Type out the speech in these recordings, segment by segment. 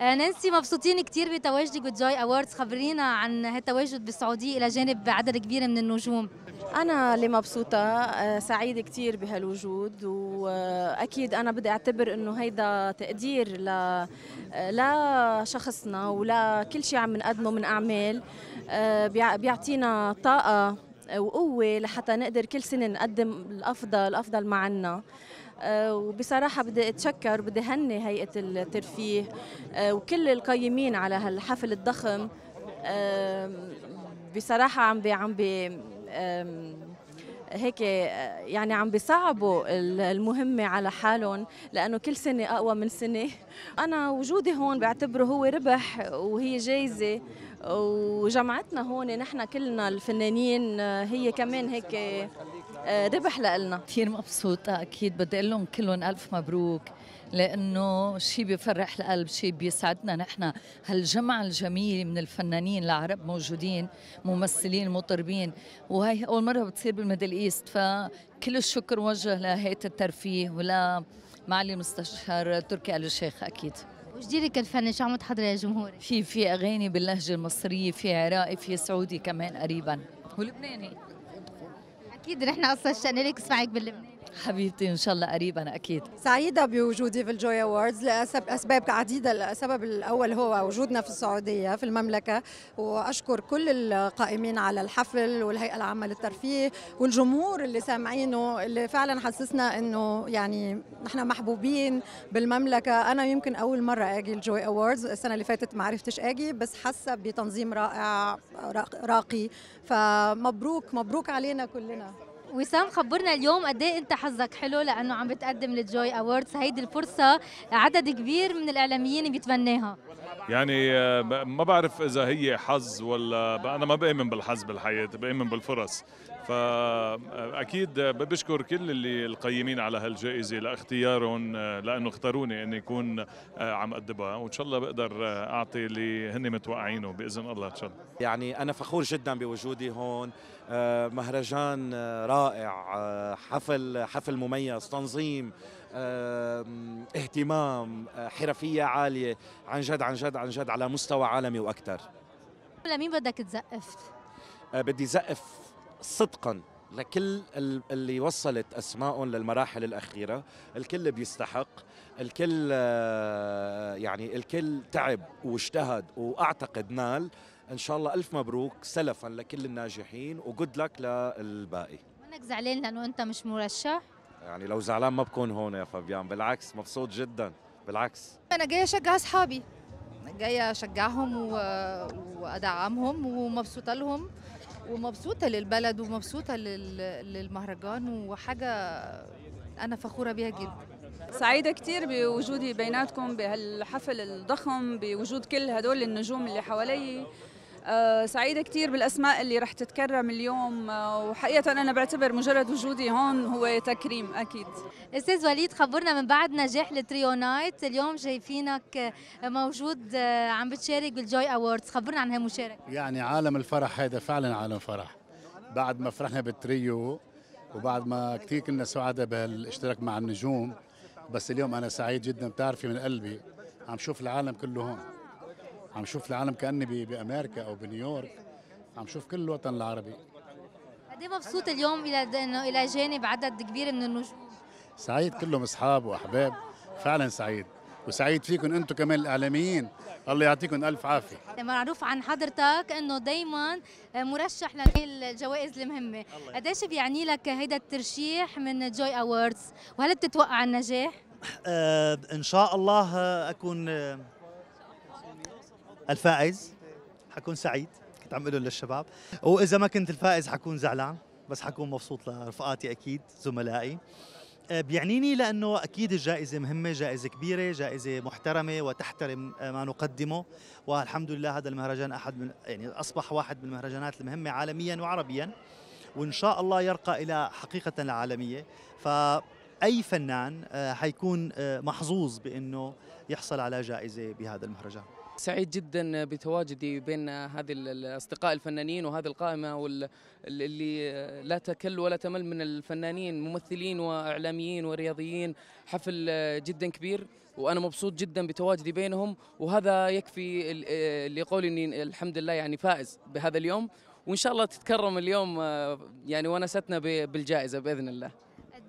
آه، نانسي مبسوطين كثير بتواجدك بالجوي اووردز خبرينا عن هالتواجد بالسعودية إلى جانب عدد كبير من النجوم أنا اللي مبسوطة آه، سعيدة كثير بهالوجود وأكيد أنا بدي أعتبر إنه هيدا تقدير ل آه، لشخصنا ولا كل شيء عم نقدمه من أعمال بيعطينا طاقة وقوة لحتى نقدر كل سنة نقدم الأفضل افضل ما عندنا آه، وبصراحه بدي اتشكر بدي هني هيئه الترفيه آه، وكل القيمين على هالحفل الضخم بصراحه عم بي عم بي هيك آه، يعني عم بيصعبوا المهمة على حالهم لأنه كل سنة أقوى من سنة أنا وجودي هون بعتبره هو ربح وهي جايزة وجمعتنا هون نحن كلنا الفنانين هي كمان هيك ربح آه، لنا كثير مبسوطة أكيد بدي أقول لهم كلهم ألف مبروك لأنه شيء بيفرح القلب شيء بيسعدنا نحن هالجمع الجميل من الفنانين العرب موجودين ممثلين مطربين وهي أول مرة بتصير بالميدل إيست فكل الشكر موجه لهيئة الترفيه ولا معالي المستشار تركي آل الشيخ أكيد وجديرك الفني شو عم تحضري يا جمهور في في اغاني باللهجه المصريه في عراقي في سعودي كمان قريبا ولبناني اكيد نحن اصلا اشتقنا لك اسمعك باللبنان حبيبتي ان شاء الله قريبا اكيد سعيده بوجودي في الجوي اووردز لاسباب عديده السبب الاول هو وجودنا في السعوديه في المملكه واشكر كل القائمين على الحفل والهيئه العامه للترفيه والجمهور اللي سامعينه اللي فعلا حسسنا انه يعني نحن محبوبين بالمملكه انا يمكن اول مره اجي الجوي اووردز السنه اللي فاتت ما عرفتش اجي بس حاسه بتنظيم رائع راقي فمبروك مبروك علينا كلنا وسام خبرنا اليوم قد ايه انت حظك حلو لانه عم بتقدم للجوي اووردز هيدي الفرصه عدد كبير من الاعلاميين بيتمناها يعني آه، ما بعرف اذا هي حظ ولا انا ما بامن بالحظ بالحياه بامن بالفرص فاكيد بشكر كل اللي القيمين على هالجائزه لاختيارهم لانه اختاروني اني اكون آه، عم أدبها وان شاء الله بقدر آه، اعطي اللي هن متوقعينه باذن الله ان شاء الله يعني انا فخور جدا بوجودي هون آه، مهرجان رائع حفل حفل مميز تنظيم اهتمام حرفيه عاليه عن جد عن جد عن جد على مستوى عالمي واكثر لمين بدك تزقف بدي زقف صدقا لكل اللي وصلت اسمائهم للمراحل الاخيره الكل بيستحق الكل آه، يعني الكل تعب واجتهد واعتقد نال ان شاء الله الف مبروك سلفا لكل الناجحين وجود لك للباقي منك زعلان لانه انت مش مرشح يعني لو زعلان ما بكون هون يا فابيان بالعكس مبسوط جدا بالعكس انا جاي اشجع اصحابي جايه اشجعهم وادعمهم ومبسوطه لهم ومبسوطه للبلد ومبسوطه للمهرجان وحاجه انا فخوره بيها جدا سعيدة كتير بوجودي بيناتكم بهالحفل الضخم بوجود كل هدول النجوم اللي حوالي آه، سعيدة كثير بالأسماء اللي رح تتكرم اليوم آه، وحقيقة أنا بعتبر مجرد وجودي هون هو تكريم أكيد أستاذ وليد خبرنا من بعد نجاح التريو نايت اليوم شايفينك آه، موجود عم بتشارك بالجوي أوردز خبرنا عن هالمشاركة يعني عالم الفرح هذا فعلا عالم فرح بعد ما فرحنا بالتريو وبعد ما كثير كنا سعداء بالاشتراك مع النجوم بس اليوم أنا سعيد جدا بتعرفي من قلبي عم شوف العالم كله هون عم شوف العالم كاني بامريكا او بنيويورك عم شوف كل الوطن العربي قد ايه مبسوط اليوم الى انه الى جانب عدد كبير من النجوم سعيد كلهم اصحاب واحباب فعلا سعيد وسعيد فيكم انتم كمان الاعلاميين الله يعطيكم الف عافيه إيه، معروف عن حضرتك انه دائما آه، مرشح للجوائز المهمه قديش بيعني لك هيدا الترشيح من جوي اووردز وهل بتتوقع النجاح آه ان شاء الله آه، اكون آه، الفائز حكون سعيد كنت عم اقول للشباب واذا ما كنت الفائز حكون زعلان بس حكون مبسوط لرفقاتي اكيد زملائي آه، بيعنيني لانه اكيد الجائزه مهمه جائزه كبيره جائزه محترمه وتحترم ما نقدمه والحمد لله هذا المهرجان احد من يعني اصبح واحد من المهرجانات المهمه عالميا وعربيا وان شاء الله يرقى الى حقيقه العالميه فاي فنان آه، حيكون آه، محظوظ بانه يحصل على جائزه بهذا المهرجان سعيد جدا بتواجدي بين هذه الاصدقاء الفنانين وهذه القائمه واللي لا تكل ولا تمل من الفنانين ممثلين واعلاميين ورياضيين حفل جدا كبير وانا مبسوط جدا بتواجدي بينهم وهذا يكفي لقول آه، اني الحمد لله يعني فائز بهذا اليوم وان شاء الله تتكرم اليوم آه، يعني ونستنا بالجائزه باذن الله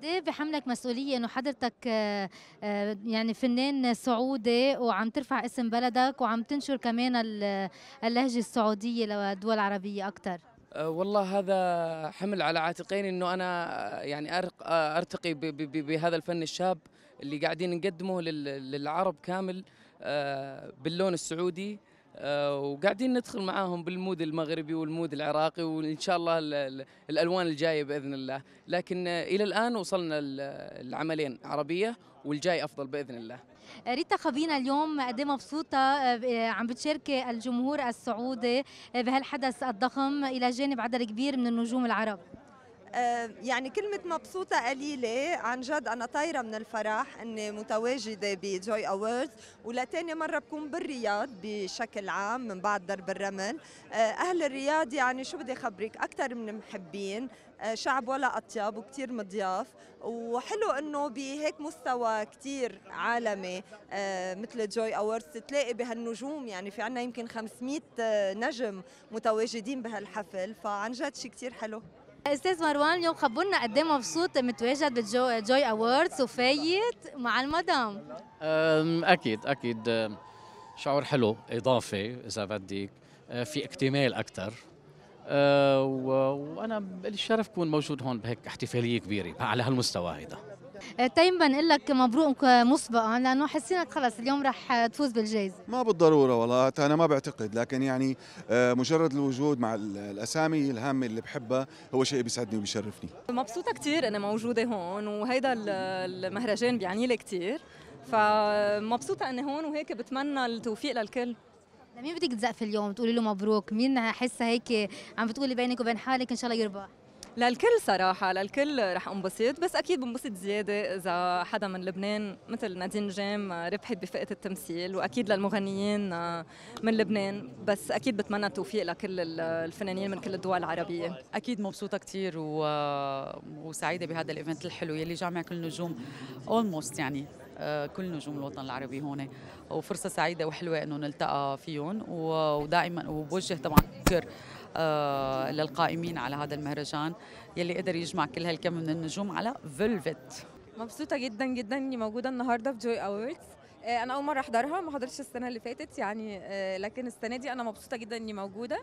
ايه بحملك مسؤوليه انه حضرتك آه، آه، يعني فنان سعودي وعم ترفع اسم بلدك وعم تنشر كمان اللهجه السعوديه لدول عربيه اكثر آه، والله هذا حمل على عاتقين انه انا يعني ارتقي بهذا الفن الشاب اللي قاعدين نقدمه للعرب كامل باللون السعودي آه، وقاعدين ندخل معاهم بالمود المغربي والمود العراقي وان شاء الله الالوان الجايه باذن الله لكن الى الان وصلنا العملين عربيه والجاي افضل باذن الله ريتا خبينا اليوم قد إيه مبسوطة آه، عم بتشاركي الجمهور السعودي آه، بهالحدث الضخم إلى جانب عدد كبير من النجوم العرب آه، يعني كلمة مبسوطة قليلة عن جد أنا طايرة من الفرح أني متواجدة بجوي أوردز ولتاني مرة بكون بالرياض بشكل عام من بعد درب الرمل آه، أهل الرياض يعني شو بدي خبرك أكثر من محبين آه، شعب ولا أطياب وكتير مضياف وحلو أنه بهيك مستوى كتير عالمي مثل جوي أوردز تلاقي بهالنجوم يعني في عنا يمكن 500 نجم متواجدين بهالحفل فعن جد شيء كتير حلو استاذ مروان اليوم خبرنا قد ايه مبسوط متواجد بالجوي جوي اووردز وفايت مع المدام اكيد اكيد شعور حلو اضافه اذا بدك أه، في اكتمال اكثر أه، وانا لي الشرف كون موجود هون بهيك احتفاليه كبيره على هالمستوى هيدا تيم بنقول لك مبروك مسبقا لانه حسينك خلص اليوم رح تفوز بالجائزه ما بالضروره والله انا ما بعتقد لكن يعني آه، مجرد الوجود مع الاسامي الهامه اللي بحبها هو شيء بيسعدني وبيشرفني مبسوطه كثير انا موجوده هون وهيدا المهرجان بيعني لي كثير فمبسوطه اني هون وهيك بتمنى التوفيق للكل لمين بدك تزقفي اليوم تقولي له مبروك مين حاسه هيك عم بتقولي بينك وبين حالك ان شاء الله يربح للكل صراحة للكل رح انبسط بس أكيد بنبسط زيادة إذا حدا من لبنان مثل نادين جام ربحت بفئة التمثيل وأكيد للمغنيين من لبنان بس أكيد بتمنى التوفيق لكل الفنانين من كل الدول العربية أكيد مبسوطة كثير و... وسعيدة بهذا الإيفنت الحلو يلي جامع كل نجوم اولموست يعني آه، كل نجوم الوطن العربي هون وفرصة سعيدة وحلوة إنه نلتقى فيهم ودائما وبوجه طبعا شكر آه، للقائمين على هذا المهرجان يلي قدر يجمع كل هالكم من النجوم على فيلفت مبسوطة جدا جدا اني موجودة النهاردة في جوي اووردز آه، انا اول مره احضرها ما حضرتش السنه اللي فاتت يعني آه، لكن السنه دي انا مبسوطه جدا اني موجوده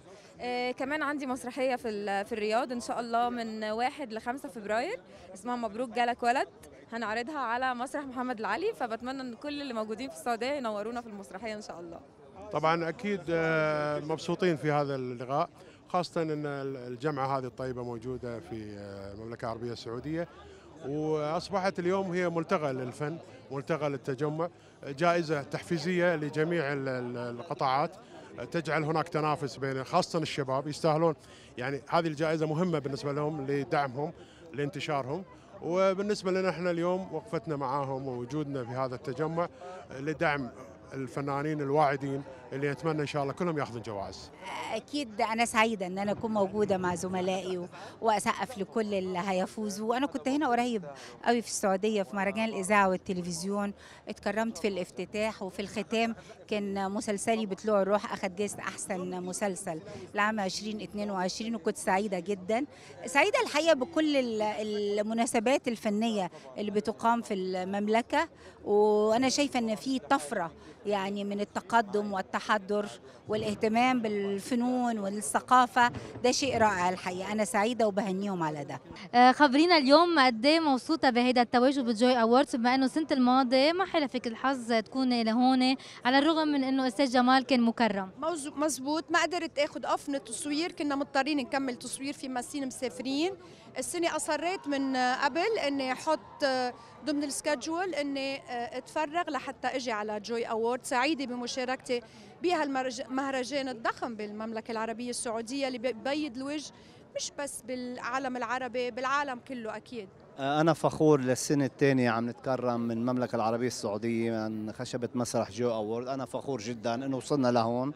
كمان عندي مسرحيه في في الرياض ان شاء الله من 1 ل 5 فبراير اسمها مبروك جالك ولد هنعرضها على مسرح محمد العلي فبتمنى ان كل اللي موجودين في السعوديه ينورونا في المسرحيه ان شاء الله طبعا اكيد مبسوطين في هذا اللقاء خاصة أن الجمعة هذه الطيبة موجودة في آه، المملكة العربية السعودية وأصبحت اليوم هي ملتقى للفن ملتقى للتجمع جائزة تحفيزية لجميع القطاعات تجعل هناك تنافس بين خاصة الشباب يستاهلون يعني هذه الجائزة مهمة بالنسبة لهم لدعمهم لانتشارهم وبالنسبة لنا احنا اليوم وقفتنا معاهم ووجودنا في هذا التجمع لدعم الفنانين الواعدين اللي اتمنى ان شاء الله كلهم ياخذون جوائز. اكيد انا سعيده ان انا اكون موجوده مع زملائي واسقف لكل اللي هيفوزوا، وانا كنت هنا قريب قوي في السعوديه في مهرجان الاذاعه والتلفزيون، اتكرمت في الافتتاح وفي الختام كان مسلسلي بطلوع الروح اخذ جائزه احسن مسلسل لعام 2022 وكنت سعيده جدا. سعيده الحقيقه بكل المناسبات الفنيه اللي بتقام في المملكه وانا شايفه ان في طفره يعني من التقدم والتحضر والاهتمام بالفنون والثقافة ده شيء رائع الحقيقة أنا سعيدة وبهنيهم على ده آه، خبرينا اليوم قد ايه مبسوطة بهيدا التواجد بالجوي أوردز بما أنه السنة الماضية ما حلفك الحظ تكون لهون على الرغم من أنه أستاذ جمال كان مكرم مظبوط ما قدرت أخذ أوف من التصوير كنا مضطرين نكمل تصوير في ماسين مسافرين السنه اصريت من قبل اني احط ضمن السكجول اني اتفرغ لحتى اجي على جوي اوورد سعيده بمشاركتي بهالمهرجان الضخم بالمملكه العربيه السعوديه اللي بيبيض الوجه مش بس بالعالم العربي بالعالم كله اكيد أنا فخور للسنة الثانية عم نتكرم من المملكة العربية السعودية من خشبة مسرح جو أورد أنا فخور جدا إنه وصلنا لهون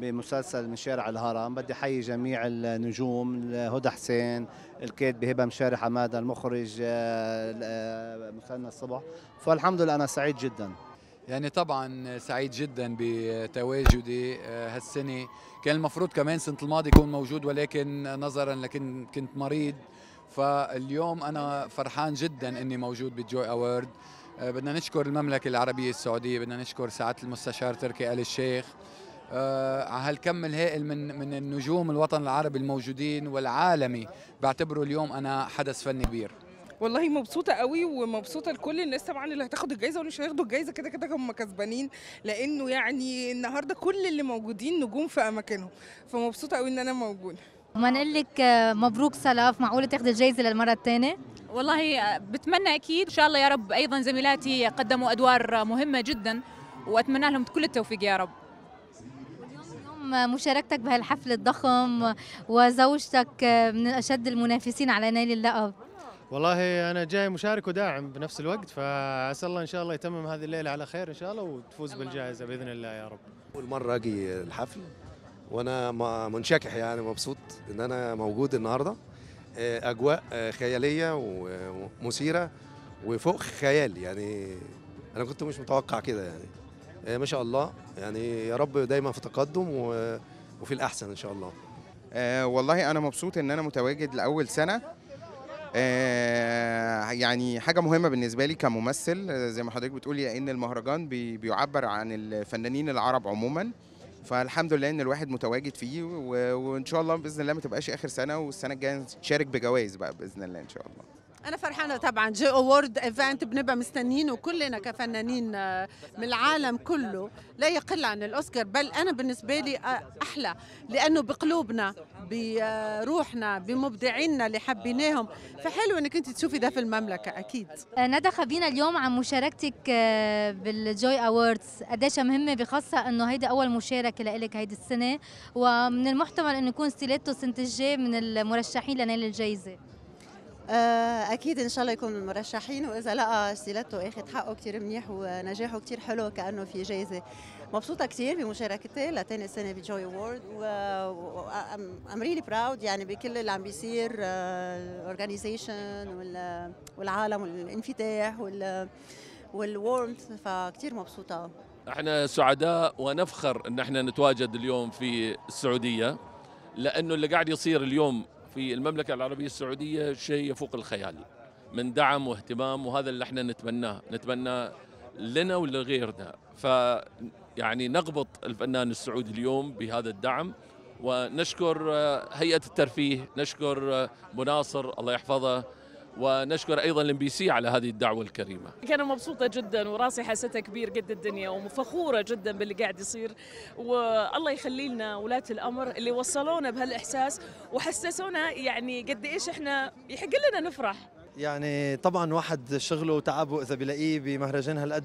بمسلسل من شارع الهرم بدي احيي جميع النجوم هدى حسين الكاتبة هبة مشاري حمادة المخرج آه، آه، مثلنا الصبح فالحمد لله أنا سعيد جدا يعني طبعا سعيد جدا بتواجدي آه، هالسنة كان المفروض كمان سنة الماضي يكون موجود ولكن نظرا لكن كنت مريض فاليوم أنا فرحان جدا أني موجود بالجوي اوورد بدنا نشكر المملكة العربية السعودية بدنا نشكر سعادة المستشار تركي آل الشيخ هالكم آه، الهائل من من النجوم الوطن العربي الموجودين والعالمي بعتبره اليوم انا حدث فني كبير والله مبسوطه قوي ومبسوطه لكل الناس طبعا اللي هتاخد الجائزه واللي مش هياخدوا الجائزه كده كده هم كسبانين لانه يعني النهارده كل اللي موجودين نجوم في اماكنهم فمبسوطه قوي ان انا موجوده ما نقول لك آه، مبروك سلاف معقوله تاخذ الجائزه للمره الثانيه والله آه، بتمنى اكيد ان شاء الله يا رب ايضا زميلاتي قدموا ادوار مهمه جدا واتمنى لهم كل التوفيق يا رب مشاركتك بهالحفل الضخم وزوجتك من أشد المنافسين على نيل اللقب والله انا جاي مشارك وداعم بنفس الوقت فعسى الله ان شاء الله يتمم هذه الليله على خير ان شاء الله وتفوز بالجائزه باذن الله يا رب. اول مره اجي الحفل وانا منشكح يعني مبسوط ان انا موجود النهارده آه، اجواء آه، خياليه ومثيره وفوق خيال يعني انا كنت مش متوقع كده يعني. آه، ما شاء الله يعني يا رب دايما في تقدم وفي الاحسن ان شاء الله آه والله انا مبسوط ان انا متواجد لاول سنه آه يعني حاجه مهمه بالنسبه لي كممثل زي ما حضرتك بتقولي ان المهرجان بي بيعبر عن الفنانين العرب عموما فالحمد لله ان الواحد متواجد فيه وان شاء الله باذن الله ما تبقاش اخر سنه والسنه الجايه نشارك بجوائز بقى باذن الله ان شاء الله انا فرحانه طبعا جي اوورد ايفنت بنبقى مستنيينه كلنا كفنانين آه، من العالم كله لا يقل عن الاوسكار بل انا بالنسبه لي آه، احلى لانه بقلوبنا بروحنا بمبدعينا اللي حبيناهم فحلو انك انت تشوفي ده في المملكه اكيد آه، ندى خبينا اليوم عن مشاركتك بالجوي اووردز قديش مهمه بخاصه انه هيدي اول مشاركه لك هيدي السنه ومن المحتمل انه يكون ستيليتو السنه الجاي من المرشحين لنيل الجائزه آه، اكيد ان شاء الله يكون من المرشحين واذا لقى آه، ستيلاتو اخذ حقه كثير منيح ونجاحه كثير حلو كانه في جائزه مبسوطه كثير بمشاركتي لثاني سنه بجوي وورد ام ريلي براود يعني بكل اللي عم بيصير آه، الاورجنايزيشن والعالم والانفتاح وال والورمث فكثير مبسوطه احنا سعداء ونفخر ان احنا نتواجد اليوم في السعوديه لانه اللي قاعد يصير اليوم في المملكة العربية السعودية شيء يفوق الخيال من دعم واهتمام وهذا اللي احنا نتمناه نتمناه لنا ولغيرنا ف يعني نقبض الفنان السعودي اليوم بهذا الدعم ونشكر هيئة الترفيه نشكر مناصر الله يحفظه ونشكر ايضا الام بي سي على هذه الدعوه الكريمه. انا مبسوطه جدا وراسي حاستها كبير قد الدنيا ومفخوره جدا باللي قاعد يصير والله يخلي لنا ولاه الامر اللي وصلونا بهالاحساس وحسسونا يعني قد ايش احنا يحق لنا نفرح يعني طبعا واحد شغله وتعبه اذا بلاقيه بمهرجان هالقد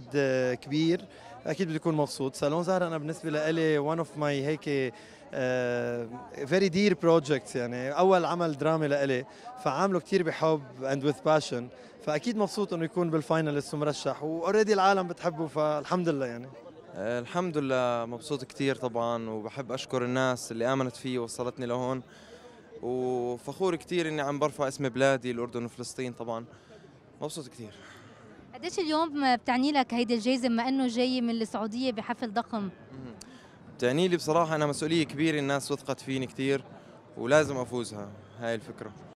كبير اكيد بده يكون مبسوط سالون زهره انا بالنسبه لي وان اوف ماي هيك فيري دير بروجكت يعني اول عمل درامي لإلي فعامله كثير بحب اند وذ باشن فاكيد مبسوط انه يكون بالفاينلست ومرشح واوريدي العالم بتحبه فالحمد لله يعني آه، الحمد لله مبسوط كثير طبعا وبحب اشكر الناس اللي امنت فيه ووصلتني لهون و وفخور كثير اني عم برفع اسم بلادي الاردن وفلسطين طبعا مبسوط كثير قديش اليوم بتعني لك هيدي الجائزه بما انه جاي من السعوديه بحفل ضخم بتعني لي بصراحه انا مسؤوليه كبيره الناس وثقت فيني كثير ولازم افوزها هاي الفكره